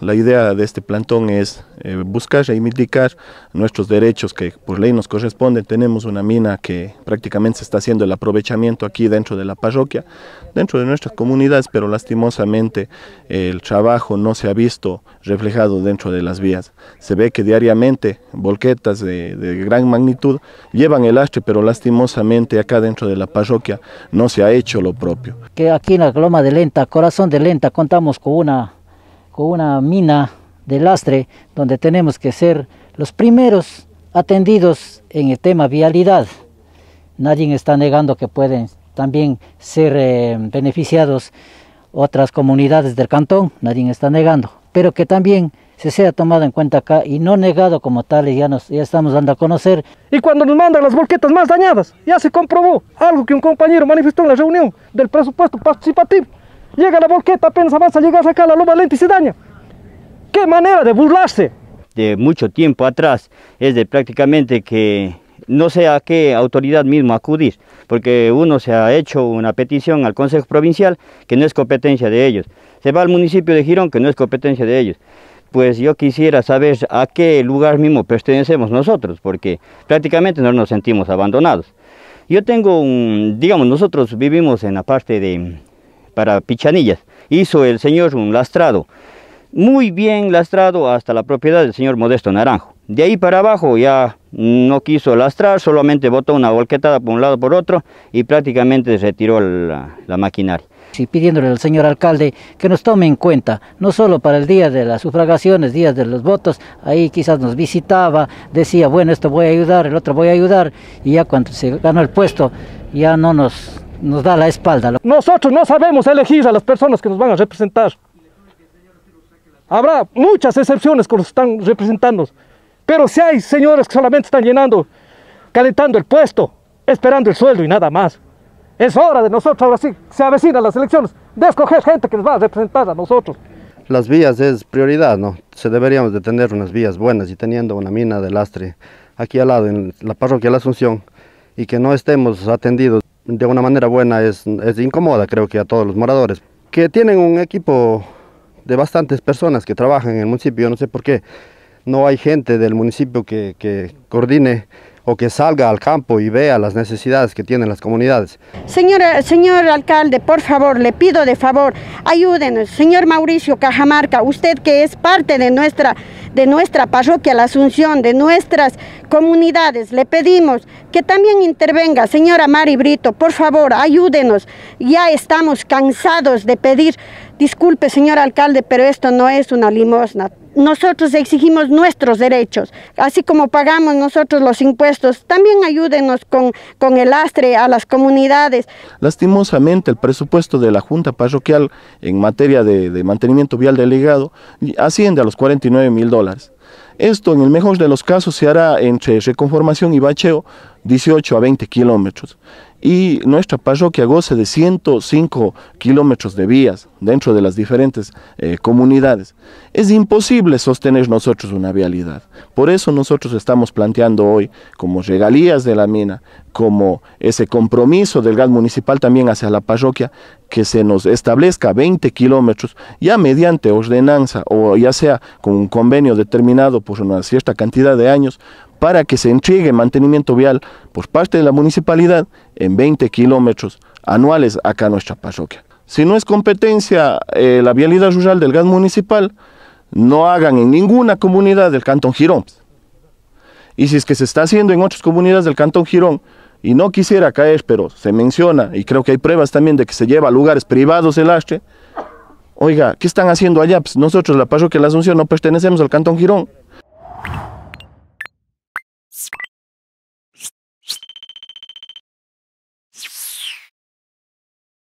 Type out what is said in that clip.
la idea de este plantón es eh, buscar buscar e reivindicar nuestros derechos que por ley nos corresponden. Tenemos una mina que prácticamente se está haciendo el aprovechamiento aquí dentro de la parroquia, dentro de nuestras comunidades, pero lastimosamente el trabajo no se ha visto reflejado dentro de las vías. Se ve que diariamente volquetas de, gran magnitud llevan el astre, pero lastimosamente acá dentro de la parroquia no se ha hecho lo propio. Que aquí en la gloma de Lenta, Corazón de Lenta, contamos con una con una mina de lastre donde tenemos que ser los primeros atendidos en el tema vialidad. Nadie está negando que pueden también ser eh, beneficiados otras comunidades del cantón, nadie está negando, pero que también se sea tomado en cuenta acá y no negado como tal, ya, nos, ya estamos dando a conocer. Y cuando nos mandan las bolquetas más dañadas, ya se comprobó algo que un compañero manifestó en la reunión del presupuesto participativo. Llega la volqueta, apenas avanza, a llegar acá la loma lenta y se daña. ¡Qué manera de burlarse! De mucho tiempo atrás, es de prácticamente que no sé a qué autoridad mismo acudir, porque uno se ha hecho una petición al Consejo Provincial que no es competencia de ellos. Se va al municipio de Girón que no es competencia de ellos. Pues yo quisiera saber a qué lugar mismo pertenecemos nosotros, porque prácticamente no nos sentimos abandonados. Yo tengo un, digamos, nosotros vivimos en la parte de, para pichanillas. Hizo el señor un lastrado, muy bien lastrado hasta la propiedad del señor Modesto Naranjo. De ahí para abajo ya no quiso lastrar, solamente botó una volquetada por un lado por otro y prácticamente retiró la, maquinaria. Y pidiéndole al señor alcalde que nos tome en cuenta, no solo para el día de las sufragaciones, días de los votos, ahí quizás nos visitaba, decía, bueno, esto voy a ayudar, el otro voy a ayudar, y ya cuando se ganó el puesto, ya no nos nos da la espalda. Nosotros no sabemos elegir a las personas que nos van a representar. Habrá muchas excepciones que nos están representando, pero si hay señores que solamente están llenando, calentando el puesto, esperando el sueldo y nada más. Es hora de nosotros, ahora sí, se avecinan las elecciones, de escoger gente que nos va a representar a nosotros. Las vías es prioridad, ¿no? Se deberíamos de tener unas vías buenas y teniendo una mina de lastre aquí al lado, en la parroquia de la Asunción, y que no estemos atendidos de una manera buena es, es incómoda, creo que a todos los moradores. Que tienen un equipo de bastantes personas que trabajan en el municipio, no sé por qué no hay gente del municipio que, que coordine o que salga al campo y vea las necesidades que tienen las comunidades. Señora, señor alcalde, por favor, le pido de favor, ayúdenos. Señor Mauricio Cajamarca, usted que es parte de nuestra, de nuestra parroquia La Asunción, de nuestras comunidades, le pedimos que también intervenga. Señora Mari Brito, por favor, ayúdenos. Ya estamos cansados de pedir Disculpe, señor alcalde, pero esto no es una limosna. Nosotros exigimos nuestros derechos, así como pagamos nosotros los impuestos. También ayúdenos con, con el astre a las comunidades. Lastimosamente, el presupuesto de la Junta Parroquial en materia de, de mantenimiento vial delegado asciende a los 49 mil dólares. Esto, en el mejor de los casos, se hará entre reconformación y bacheo, 18 a 20 kilómetros. Y nuestra parroquia goce de 105 kilómetros de vías dentro de las diferentes eh, comunidades. Es imposible sostener nosotros una vialidad. Por eso nosotros estamos planteando hoy como regalías de la mina, como ese compromiso del gas municipal también hacia la parroquia, que se nos establezca 20 kilómetros, ya mediante ordenanza o ya sea con un convenio determinado por una cierta cantidad de años, para que se entregue mantenimiento vial por parte de la municipalidad en 20 kilómetros anuales acá nuestra parroquia. Si no es competencia eh, la vialidad rural del gas municipal, no hagan en ninguna comunidad del Cantón Girón. Y si es que se está haciendo en otras comunidades del Cantón Girón, y no quisiera caer, pero se menciona, y creo que hay pruebas también de que se lleva a lugares privados el lastre, oiga, ¿qué están haciendo allá? Pues nosotros, la parroquia de la Asunción, no pertenecemos al Cantón Girón.